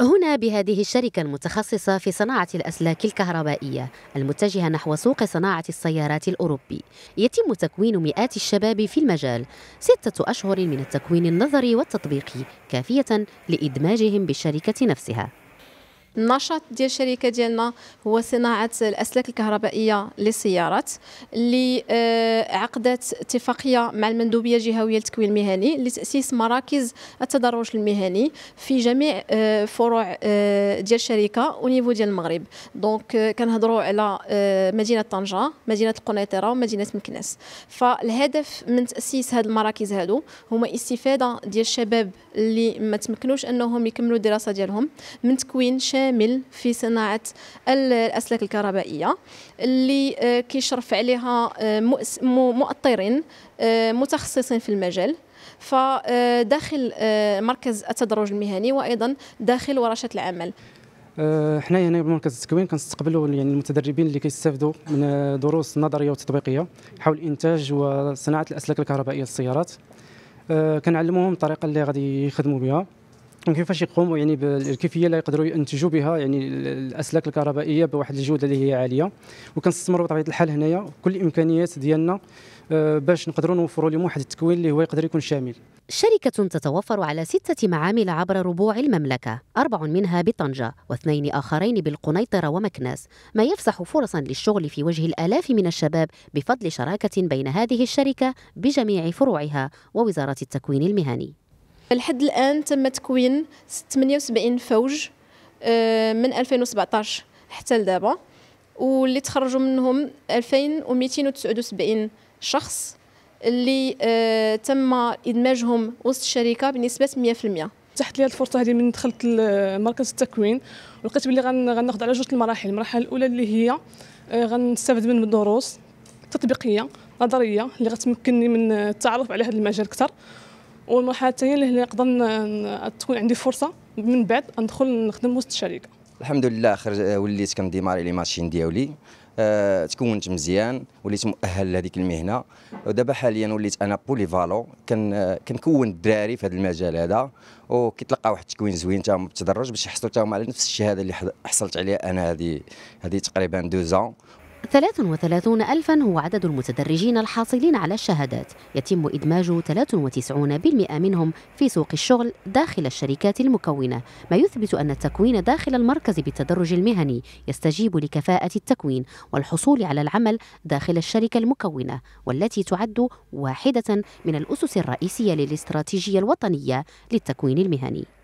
هنا بهذه الشركة المتخصصة في صناعة الأسلاك الكهربائية المتجهة نحو سوق صناعة السيارات الأوروبي يتم تكوين مئات الشباب في المجال ستة أشهر من التكوين النظري والتطبيقي كافية لإدماجهم بالشركة نفسها النشاط ديال الشركه ديالنا هو صناعه الاسلاك الكهربائيه للسيارات اللي آه، عقدت اتفاقيه مع المندوبيه الجهويه للتكوين المهني لتاسيس مراكز التدرج المهني في جميع آه، فروع آه، ديال الشركه ونيفو ديال المغرب دونك كنهضروا على مدينه طنجه مدينه القنيطره ومدينه مكناس فالهدف من تاسيس هاد المراكز هادو هما استفاده ديال الشباب اللي ما تمكنوش انهم يكملوا الدراسه ديالهم من تكوين شامل كامل في صناعه الاسلاك الكهربائيه اللي آه، كيشرف عليها آه، مؤطرين آه، متخصصين في المجال فداخل مركز التدرج المهني وايضا داخل ورشه العمل حنايا هنا بمركز التكوين كنستقبلوا يعني المتدربين اللي كيستافدوا من دروس نظريه وتطبيقيه حول انتاج وصناعه الاسلاك الكهربائيه للسيارات كنعلموهم الطريقه اللي غادي يخدموا بها كيفاش يقوموا يعني بالكيفيه اللي يقدروا ينتجوا بها يعني الاسلاك الكهربائيه بواحد الجوده اللي هي عاليه وكنستمروا بطبيعه الحال هنايا كل الامكانيات ديالنا آه، باش نقدروا نوفروا لهم واحد التكوين اللي هو يقدر يكون شامل شركة تتوفر على ستة معامل عبر ربوع المملكة أربع منها بطنجة واثنين آخرين بالقنيطرة ومكناس ما يفسح فرصا للشغل في وجه الآلاف من الشباب بفضل شراكة بين هذه الشركة بجميع فروعها ووزارة التكوين المهني لحد الآن تم تكوين 78 فوج آه، من 2017 حتى لدابا واللي تخرجوا منهم 2279 شخص اللي آه، تم ادماجهم وسط الشركه بنسبه 100% تحت لي الفرصه هذه من دخلت آه، مركز التكوين ولقيت بلي غناخذ على جوج المراحل المرحله الاولى اللي هي غنستافد من الدروس تطبيقيه نظريه اللي غتمكنني من التعرف على هذا المجال اكثر والمرحله الثانيه اللي نقدر تكون عندي فرصه من بعد ندخل نخدم وسط الشركه الحمد لله خرج آه، وليت كنديماري لي ماشين ديالي أه تكونت مزيان وليت مؤهل لهذيك المهنه ودابا حاليا وليت انا بولي فالو كن آه، كنكون الدراري في هذا المجال هذا وكيتلقى واحد التكوين زوين تاعهم بالتدرج باش يحصلوا تاعهم على نفس الشهاده اللي حصلت عليها انا هذه هذه تقريبا دوزون 33 ألفا هو عدد المتدرجين الحاصلين على الشهادات يتم إدماج 93% منهم في سوق الشغل داخل الشركات المكونة ما يثبت أن التكوين داخل المركز بالتدرج المهني يستجيب لكفاءة التكوين والحصول على العمل داخل الشركة المكونة والتي تعد واحدة من الأسس الرئيسية للاستراتيجية الوطنية للتكوين المهني